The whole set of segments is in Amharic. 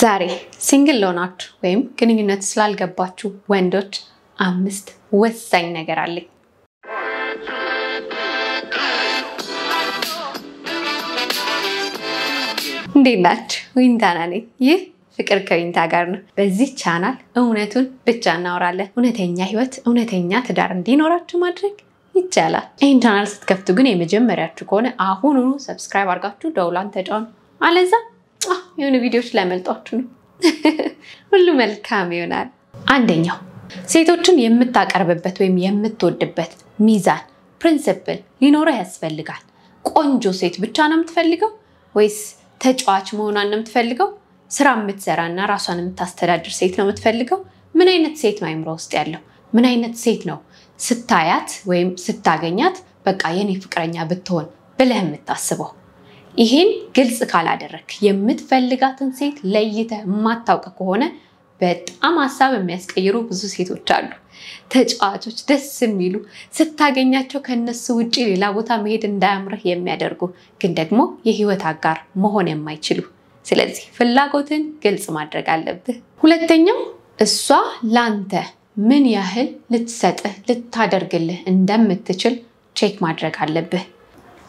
ዛሬ ሲንግል ለሆናችሁ ወይም ግንኙነት ስላልገባችሁ ወንዶች አምስት ወሳኝ ነገር አለኝ። እንዴት ናችሁ? ዊንታና ነኝ። ይህ ፍቅር ከዊንታ ጋር ነው። በዚህ ቻናል እውነቱን ብቻ እናወራለን። እውነተኛ ህይወት፣ እውነተኛ ትዳር እንዲኖራችሁ ማድረግ ይቻላል። ይህን ቻናል ስትከፍቱ ግን የመጀመሪያችሁ ከሆነ አሁኑኑ ሰብስክራይብ አድርጋችሁ ደውላን ተጫኑ። አለዛ የሆነ ቪዲዮዎች ላይ መልጧችሁ ነው። ሁሉ መልካም ይሆናል። አንደኛው ሴቶችን የምታቀርብበት ወይም የምትወድበት ሚዛን ፕሪንስፕል ሊኖረህ ያስፈልጋል። ቆንጆ ሴት ብቻ ነው የምትፈልገው ወይስ ተጫዋች መሆኗን ነው የምትፈልገው? ስራ ና ራሷን የምታስተዳድር ሴት ነው የምትፈልገው? ምን አይነት ሴት ነው አይምሮ ውስጥ ያለው? ምን አይነት ሴት ነው ስታያት ወይም ስታገኛት በቃ የኔ ፍቅረኛ ብትሆን ብለህ የምታስበው? ይሄን ግልጽ ካላደረክ የምትፈልጋትን ሴት ለይተህ የማታውቅ ከሆነ በጣም ሀሳብ የሚያስቀይሩ ብዙ ሴቶች አሉ። ተጫዋቾች፣ ደስ የሚሉ ስታገኛቸው ከነሱ ውጭ ሌላ ቦታ መሄድ እንዳያምርህ የሚያደርጉ ግን ደግሞ የህይወት አጋር መሆን የማይችሉ። ስለዚህ ፍላጎትን ግልጽ ማድረግ አለብህ። ሁለተኛው እሷ ላንተ ምን ያህል ልትሰጥህ ልታደርግልህ እንደምትችል ቼክ ማድረግ አለብህ።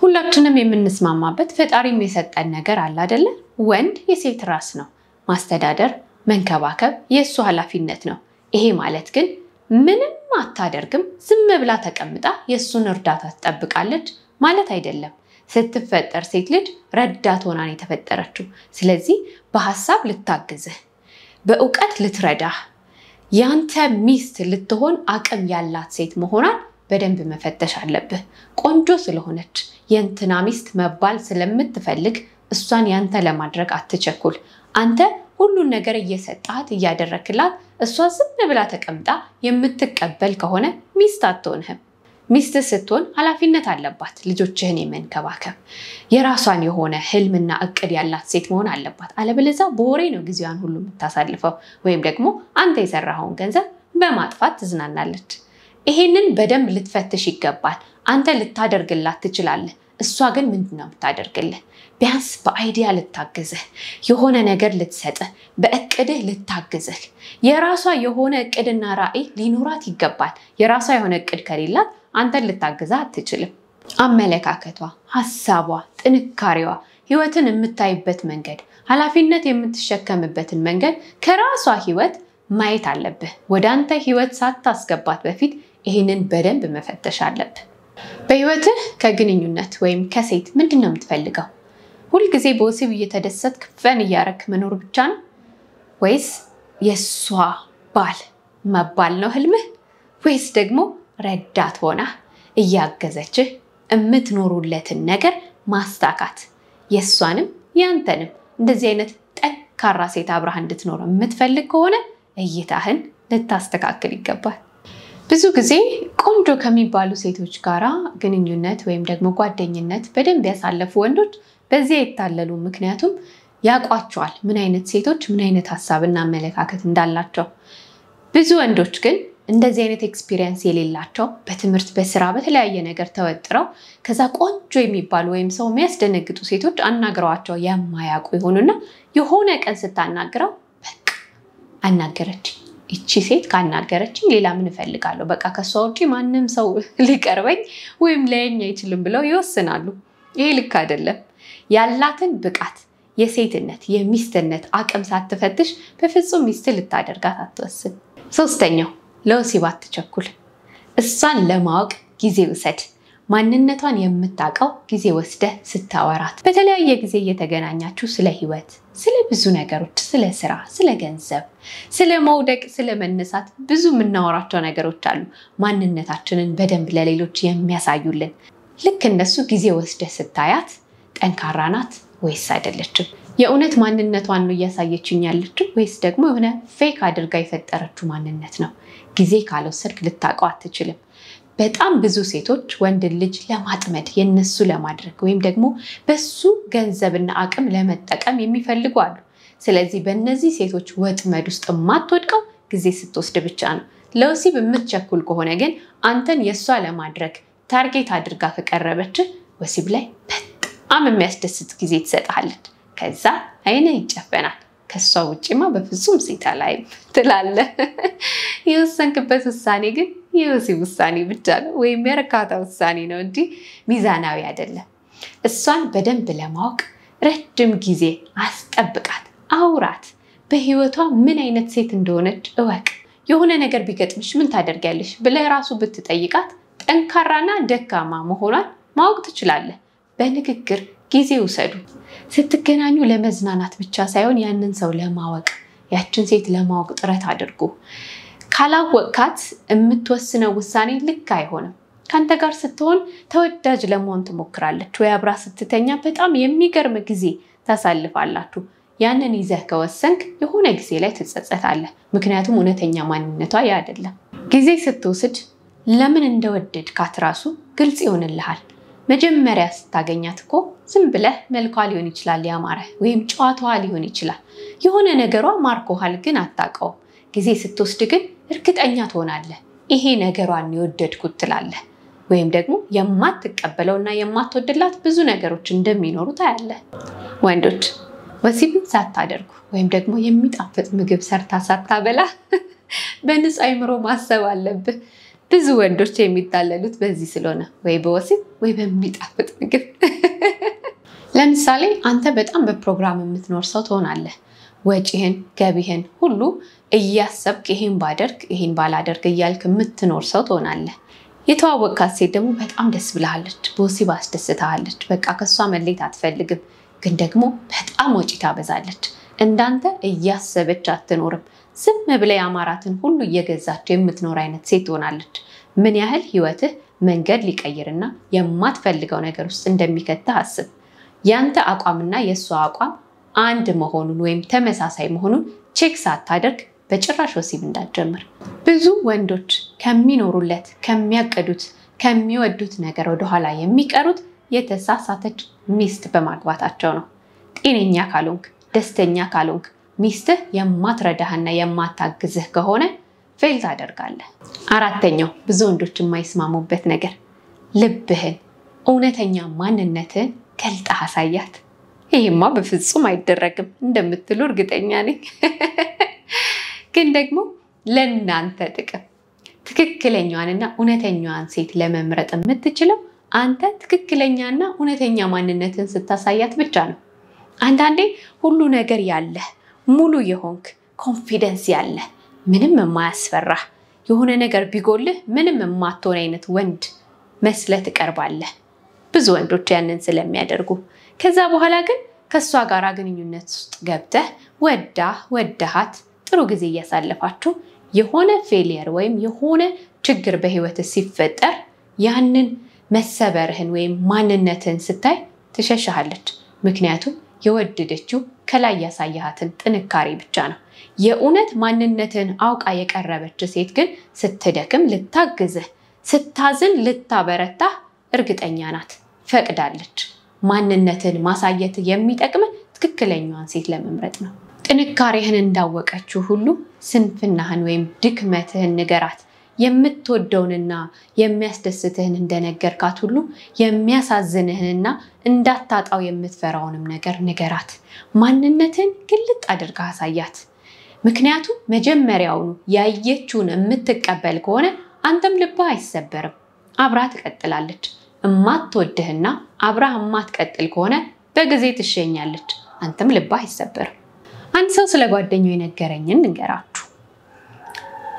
ሁላችንም የምንስማማበት ፈጣሪም የሰጠን ነገር አለ አደለ? ወንድ የሴት ራስ ነው። ማስተዳደር፣ መንከባከብ የእሱ ኃላፊነት ነው። ይሄ ማለት ግን ምንም አታደርግም፣ ዝም ብላ ተቀምጣ የእሱን እርዳታ ትጠብቃለች ማለት አይደለም። ስትፈጠር ሴት ልጅ ረዳት ሆና ነው የተፈጠረችው። ስለዚህ በሀሳብ ልታግዝህ፣ በእውቀት ልትረዳህ፣ ያንተ ሚስት ልትሆን አቅም ያላት ሴት መሆኗን በደንብ መፈተሽ አለብህ። ቆንጆ ስለሆነች የእንትና ሚስት መባል ስለምትፈልግ እሷን ያንተ ለማድረግ አትቸኩል። አንተ ሁሉን ነገር እየሰጣት እያደረክላት፣ እሷ ዝም ብላ ተቀምጣ የምትቀበል ከሆነ ሚስት አትሆንህም። ሚስት ስትሆን ኃላፊነት አለባት፣ ልጆችህን የመንከባከብ የራሷን የሆነ ህልምና እቅድ ያላት ሴት መሆን አለባት። አለበለዛ በወሬ ነው ጊዜዋን ሁሉ የምታሳልፈው፣ ወይም ደግሞ አንተ የሰራኸውን ገንዘብ በማጥፋት ትዝናናለች። ይሄንን በደንብ ልትፈትሽ ይገባል። አንተ ልታደርግላት ትችላለህ። እሷ ግን ምንድን ነው የምታደርግልህ? ቢያንስ በአይዲያ ልታግዝህ፣ የሆነ ነገር ልትሰጥህ፣ በእቅድህ ልታግዝህ። የራሷ የሆነ እቅድና ራዕይ ሊኖራት ይገባል። የራሷ የሆነ እቅድ ከሌላት አንተን ልታግዛ አትችልም። አመለካከቷ፣ ሀሳቧ፣ ጥንካሬዋ፣ ህይወትን የምታይበት መንገድ፣ ኃላፊነት የምትሸከምበትን መንገድ ከራሷ ህይወት ማየት አለብህ። ወደ አንተ ህይወት ሳታስገባት በፊት ይህንን በደንብ መፈተሽ አለብህ። በህይወትህ ከግንኙነት ወይም ከሴት ምንድን ነው የምትፈልገው? ሁልጊዜ በወሲብ እየተደሰትክ ፈን እያረክ መኖር ብቻ ነው ወይስ የእሷ ባል መባል ነው ህልምህ? ወይስ ደግሞ ረዳት ሆና እያገዘችህ የምትኖሩለትን ነገር ማስታካት የእሷንም ያንተንም እንደዚህ አይነት ጠንካራ ሴት አብረህ እንድትኖር የምትፈልግ ከሆነ እይታህን ልታስተካክል ይገባል። ብዙ ጊዜ ቆንጆ ከሚባሉ ሴቶች ጋራ ግንኙነት ወይም ደግሞ ጓደኝነት በደንብ ያሳለፉ ወንዶች በዚያ ይታለሉ ምክንያቱም ያውቋቸዋል ምን አይነት ሴቶች ምን አይነት ሀሳብና አመለካከት እንዳላቸው። ብዙ ወንዶች ግን እንደዚህ አይነት ኤክስፒሪየንስ የሌላቸው በትምህርት፣ በስራ፣ በተለያየ ነገር ተወጥረው ከዛ ቆንጆ የሚባሉ ወይም ሰው የሚያስደነግጡ ሴቶች አናግረዋቸው የማያውቁ የሆኑና የሆነ ቀን ስታናግረው በቃ አናገረች ይቺ ሴት ካናገረችኝ ሌላ ምን እፈልጋለሁ? በቃ ከእሷ ውጪ ማንም ሰው ሊቀርበኝ ወይም ሊያየኝ አይችልም ብለው ይወስናሉ። ይሄ ልክ አይደለም። ያላትን ብቃት የሴትነት የሚስትነት አቅም ሳትፈትሽ በፍጹም ሚስት ልታደርጋት አትወስን። ሶስተኛው ለወሲብ አትቸኩል። እሷን ለማወቅ ጊዜ ውሰድ። ማንነቷን የምታውቀው ጊዜ ወስደህ ስታወራት፣ በተለያየ ጊዜ እየተገናኛችሁ ስለ ህይወት፣ ስለ ብዙ ነገሮች፣ ስለ ስራ፣ ስለ ገንዘብ፣ ስለ መውደቅ፣ ስለ መነሳት ብዙ የምናወራቸው ነገሮች አሉ። ማንነታችንን በደንብ ለሌሎች የሚያሳዩልን ልክ እነሱ ጊዜ ወስደህ ስታያት ጠንካራ ናት ወይስ አይደለችም? የእውነት ማንነቷን ነው እያሳየችኝ ያለችው ወይስ ደግሞ የሆነ ፌክ አድርጋ የፈጠረችው ማንነት ነው? ጊዜ ካልወሰድክ ልታውቀው አትችልም። በጣም ብዙ ሴቶች ወንድን ልጅ ለማጥመድ የነሱ ለማድረግ ወይም ደግሞ በሱ ገንዘብና አቅም ለመጠቀም የሚፈልጉ አሉ። ስለዚህ በእነዚህ ሴቶች ወጥመድ ውስጥ የማትወድቀው ጊዜ ስትወስድ ብቻ ነው። ለወሲብ የምትቸኩል ከሆነ ግን አንተን የእሷ ለማድረግ ታርጌት አድርጋ ከቀረበች ወሲብ ላይ በጣም የሚያስደስት ጊዜ ትሰጥሃለች። ከዛ አይነ ይጨፈናል። ከእሷ ውጭማ በፍጹም ሴት ላይ ትላለ። የወሰንክበት ውሳኔ ግን የዮሴፍ ውሳኔ ብቻ ነው ወይም የረካታ ውሳኔ ነው እንጂ ሚዛናዊ አይደለም። እሷን በደንብ ለማወቅ ረጅም ጊዜ አስጠብቃት፣ አውራት። በህይወቷ ምን አይነት ሴት እንደሆነች እወቅ። የሆነ ነገር ቢገጥምሽ ምን ታደርጊያለሽ ብለህ ራሱ ብትጠይቃት ጠንካራና ደካማ መሆኗን ማወቅ ትችላለህ። በንግግር ጊዜ ውሰዱ። ስትገናኙ ለመዝናናት ብቻ ሳይሆን ያንን ሰው ለማወቅ ያችን ሴት ለማወቅ ጥረት አድርጉ። ካላወቅካት የምትወስነው ውሳኔ ልክ አይሆንም። ከአንተ ጋር ስትሆን ተወዳጅ ለመሆን ትሞክራለች ወይ አብራ ስትተኛ በጣም የሚገርም ጊዜ ታሳልፋላችሁ። ያንን ይዘህ ከወሰንክ የሆነ ጊዜ ላይ ትጸጸታለህ። ምክንያቱም እውነተኛ ማንነቷ ያ አይደለም። ጊዜ ስትወስድ ለምን እንደወደድካት ራሱ ግልጽ ይሆንልሃል። መጀመሪያ ስታገኛት እኮ ዝም ብለህ መልኳ ሊሆን ይችላል ያማረ ወይም ጨዋታዋ ሊሆን ይችላል። የሆነ ነገሯ ማርኮሃል፣ ግን አታውቀውም። ጊዜ ስትወስድ ግን እርግጠኛ ትሆናለህ። ይሄ ነገሯን የወደድኩት ትላለህ። ወይም ደግሞ የማትቀበለውና የማትወድላት ብዙ ነገሮች እንደሚኖሩ ታያለህ። ወንዶች ወሲብን ሳታደርጉ ወይም ደግሞ የሚጣፍጥ ምግብ ሰርታ ሳታበላ በንጹህ አይምሮ ማሰብ አለብህ። ብዙ ወንዶች የሚታለሉት በዚህ ስለሆነ ወይ በወሲብ ወይ በሚጣፍጥ ምግብ። ለምሳሌ አንተ በጣም በፕሮግራም የምትኖር ሰው ትሆናለህ። ወጪህን ገቢህን ሁሉ እያሰብክ ይሄን ባደርግ ይሄን ባላደርግ እያልክ የምትኖር ሰው ትሆናለህ። የተዋወቅካት ሴት ደግሞ በጣም ደስ ብልሃለች፣ በወሲብ አስደስተሃለች። በቃ ከእሷ መለየት አትፈልግም፣ ግን ደግሞ በጣም ወጪ ታበዛለች። እንዳንተ እያሰበች አትኖርም። ዝም ብለ የአማራትን ሁሉ እየገዛች የምትኖር አይነት ሴት ትሆናለች። ምን ያህል ህይወትህ መንገድ ሊቀይርና የማትፈልገው ነገር ውስጥ እንደሚከትህ አስብ። ያንተ አቋምና የእሷ አቋም አንድ መሆኑን ወይም ተመሳሳይ መሆኑን ቼክ ሳታደርግ በጭራሽ ወሲብ እንዳትጀምር። ብዙ ወንዶች ከሚኖሩለት፣ ከሚያቅዱት፣ ከሚወዱት ነገር ወደኋላ የሚቀሩት የተሳሳተች ሚስት በማግባታቸው ነው። ጤነኛ ካልሆንክ፣ ደስተኛ ካልሆንክ፣ ሚስትህ የማትረዳህና የማታግዝህ ከሆነ ፌል ታደርጋለህ። አራተኛው ብዙ ወንዶች የማይስማሙበት ነገር ልብህን፣ እውነተኛ ማንነትህን ገልጠህ አሳያት። ይሄማ በፍጹም አይደረግም እንደምትሉ እርግጠኛ ነኝ። ግን ደግሞ ለእናንተ ጥቅም ትክክለኛዋንና እውነተኛዋን ሴት ለመምረጥ የምትችለው አንተ ትክክለኛና እውነተኛ ማንነትን ስታሳያት ብቻ ነው። አንዳንዴ ሁሉ ነገር ያለህ ሙሉ የሆንክ ኮንፊደንስ ያለህ ምንም የማያስፈራህ የሆነ ነገር ቢጎልህ ምንም የማትሆን አይነት ወንድ መስለህ ትቀርባለህ። ብዙ ወንዶች ያንን ስለሚያደርጉ ከዛ በኋላ ግን ከእሷ ጋር ግንኙነት ውስጥ ገብተህ ወዳ ወዳሃት ጥሩ ጊዜ እያሳለፋችሁ የሆነ ፌሊየር ወይም የሆነ ችግር በህይወት ሲፈጠር ያንን መሰበርህን ወይም ማንነትህን ስታይ ትሸሻሃለች። ምክንያቱም የወደደችው ከላይ ያሳያሃትን ጥንካሬ ብቻ ነው። የእውነት ማንነትን አውቃ የቀረበች ሴት ግን ስትደክም ልታግዝህ፣ ስታዝን ልታበረታህ እርግጠኛ ናት፣ ፈቅዳለች። ማንነትን ማሳየት የሚጠቅም ትክክለኛዋን ሴት ለመምረጥ ነው። ጥንካሬህን እንዳወቀችው ሁሉ ስንፍናህን ወይም ድክመትህን ንገራት። የምትወደውንና የሚያስደስትህን እንደነገርካት ሁሉ የሚያሳዝንህንና እንዳታጣው የምትፈራውንም ነገር ንገራት። ማንነትህን ግልጥ አድርጋ አሳያት። ምክንያቱም መጀመሪያውኑ ያየችውን የምትቀበል ከሆነ አንተም ልብህ አይሰበርም፣ አብራ ትቀጥላለች። እማትወድህና አብራህ እማትቀጥል ከሆነ በጊዜ ትሸኛለች፣ አንተም ልባ ይሰበር አንድ ሰው ስለ ጓደኛው የነገረኝን ንገራችሁ።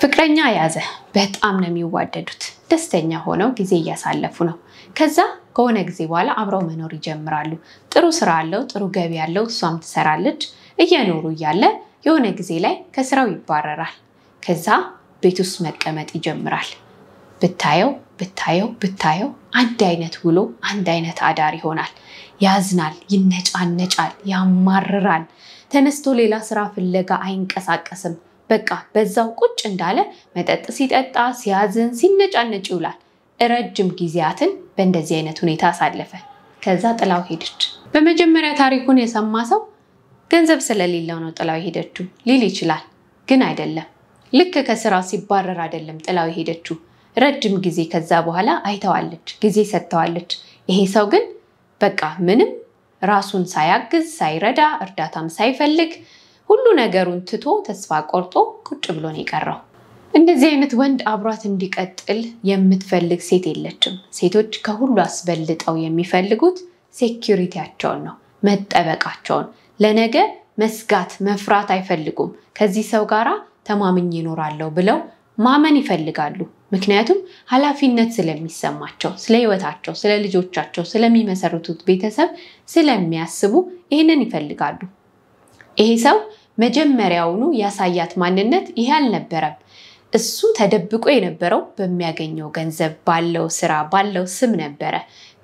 ፍቅረኛ ያዘ፣ በጣም ነው የሚዋደዱት። ደስተኛ ሆነው ጊዜ እያሳለፉ ነው። ከዛ ከሆነ ጊዜ በኋላ አብረው መኖር ይጀምራሉ። ጥሩ ስራ አለው፣ ጥሩ ገቢ ያለው፣ እሷም ትሰራለች። እየኖሩ እያለ የሆነ ጊዜ ላይ ከስራው ይባረራል። ከዛ ቤት ውስጥ መቀመጥ ይጀምራል። ብታየው ብታየው ብታየው አንድ አይነት ውሎ አንድ አይነት አዳር ይሆናል። ያዝናል፣ ይነጫነጫል፣ ያማርራል። ተነስቶ ሌላ ስራ ፍለጋ አይንቀሳቀስም። በቃ በዛው ቁጭ እንዳለ መጠጥ ሲጠጣ፣ ሲያዝን፣ ሲነጫነጭ ይውላል። ረጅም ጊዜያትን በእንደዚህ አይነት ሁኔታ አሳለፈ። ከዛ ጥላው ሄደች። በመጀመሪያ ታሪኩን የሰማ ሰው ገንዘብ ስለሌለው ነው ጥላው የሄደችው ሊል ይችላል። ግን አይደለም። ልክ ከስራ ሲባረር አይደለም ጥላው የሄደችው ረጅም ጊዜ ከዛ በኋላ አይተዋለች፣ ጊዜ ሰጥተዋለች። ይሄ ሰው ግን በቃ ምንም ራሱን ሳያግዝ ሳይረዳ እርዳታም ሳይፈልግ ሁሉ ነገሩን ትቶ ተስፋ ቆርጦ ቁጭ ብሎ ነው የቀረው። እንደዚህ አይነት ወንድ አብሯት እንዲቀጥል የምትፈልግ ሴት የለችም። ሴቶች ከሁሉ አስበልጠው የሚፈልጉት ሴኪሪቲያቸውን ነው፣ መጠበቃቸውን፣ ለነገ መስጋት መፍራት አይፈልጉም። ከዚህ ሰው ጋራ ተማምኝ ይኖራለሁ ብለው ማመን ይፈልጋሉ። ምክንያቱም ኃላፊነት ስለሚሰማቸው፣ ስለ ህይወታቸው፣ ስለ ልጆቻቸው፣ ስለሚመሰርቱት ቤተሰብ ስለሚያስቡ ይህንን ይፈልጋሉ። ይሄ ሰው መጀመሪያውኑ ያሳያት ማንነት ይሄ አልነበረም። እሱ ተደብቆ የነበረው በሚያገኘው ገንዘብ፣ ባለው ስራ፣ ባለው ስም ነበረ።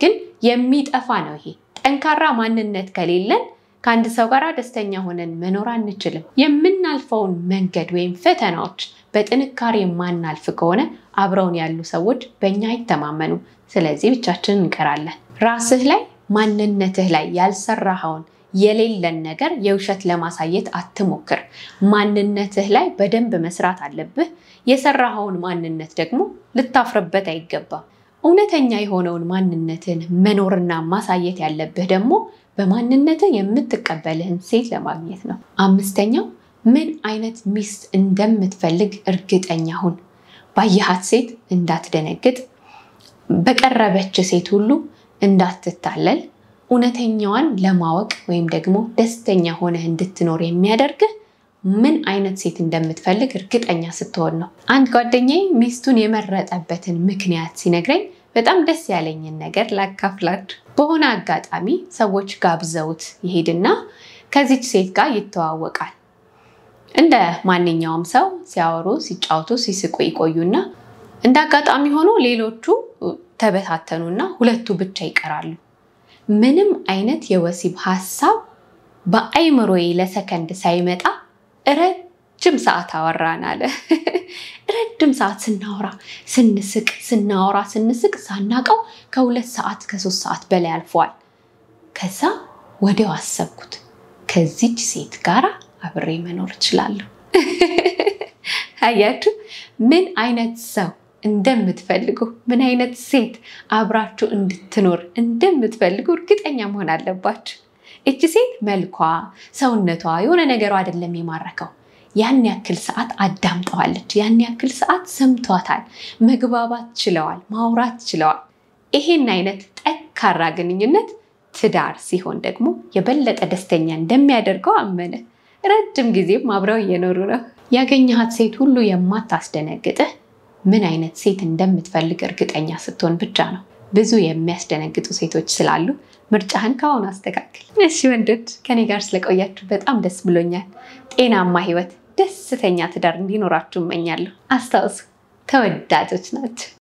ግን የሚጠፋ ነው ይሄ። ጠንካራ ማንነት ከሌለን ከአንድ ሰው ጋር ደስተኛ ሆነን መኖር አንችልም። የምናልፈውን መንገድ ወይም ፈተናዎች በጥንካሬ የማናልፍ ከሆነ አብረውን ያሉ ሰዎች በእኛ ይተማመኑ ስለዚህ ብቻችን እንቀራለን። ራስህ ላይ ማንነትህ ላይ ያልሰራኸውን የሌለን ነገር የውሸት ለማሳየት አትሞክር። ማንነትህ ላይ በደንብ መስራት አለብህ። የሰራኸውን ማንነት ደግሞ ልታፍርበት አይገባም። እውነተኛ የሆነውን ማንነትን መኖርና ማሳየት ያለብህ ደግሞ በማንነትህ የምትቀበልህን ሴት ለማግኘት ነው። አምስተኛው ምን አይነት ሚስት እንደምትፈልግ እርግጠኛ ሁን። ባየሃት ሴት እንዳትደነግጥ፣ በቀረበች ሴት ሁሉ እንዳትታለል፣ እውነተኛዋን ለማወቅ ወይም ደግሞ ደስተኛ ሆነህ እንድትኖር የሚያደርግህ ምን አይነት ሴት እንደምትፈልግ እርግጠኛ ስትሆን ነው። አንድ ጓደኛዬ ሚስቱን የመረጠበትን ምክንያት ሲነግረኝ በጣም ደስ ያለኝን ነገር ላካፍላችሁ። በሆነ አጋጣሚ ሰዎች ጋብዘውት ይሄድና ከዚች ሴት ጋር ይተዋወቃል። እንደ ማንኛውም ሰው ሲያወሩ፣ ሲጫወቱ፣ ሲስቁ ይቆዩና እንደ አጋጣሚ ሆኖ ሌሎቹ ተበታተኑና ሁለቱ ብቻ ይቀራሉ። ምንም አይነት የወሲብ ሀሳብ በአይምሮዬ ለሰከንድ ሳይመጣ ረጅም ሰዓት አወራን አለ። ረጅም ሰዓት ስናወራ ስንስቅ ስናወራ ስንስቅ ሳናቀው ከሁለት ሰዓት ከሶስት ሰዓት በላይ አልፈዋል። ከዛ ወዲያው አሰብኩት ከዚች ሴት ጋራ አብሬ መኖር እችላለሁ። አያችሁ ምን አይነት ሰው እንደምትፈልጉ ምን አይነት ሴት አብራችሁ እንድትኖር እንደምትፈልጉ እርግጠኛ መሆን አለባችሁ። እች ሴት መልኳ፣ ሰውነቷ፣ የሆነ ነገሩ አይደለም የማረከው። ያን ያክል ሰዓት አዳምጠዋለች፣ ያን ያክል ሰዓት ሰምቷታል፣ መግባባት ችለዋል፣ ማውራት ችለዋል። ይሄን አይነት ጠንካራ ግንኙነት ትዳር ሲሆን ደግሞ የበለጠ ደስተኛ እንደሚያደርገው አመነ። ረጅም ጊዜም አብረው እየኖሩ ነው። ያገኘሃት ሴት ሁሉ የማታስደነግጥህ ምን አይነት ሴት እንደምትፈልግ እርግጠኛ ስትሆን ብቻ ነው። ብዙ የሚያስደነግጡ ሴቶች ስላሉ ምርጫህን ከአሁኑ አስተካክል። እሺ ወንዶች፣ ከኔ ጋር ስለቆያችሁ በጣም ደስ ብሎኛል። ጤናማ ህይወት፣ ደስተኛ ትዳር እንዲኖራችሁ እመኛለሁ። አስታውሱ፣ ተወዳጆች ናቸው።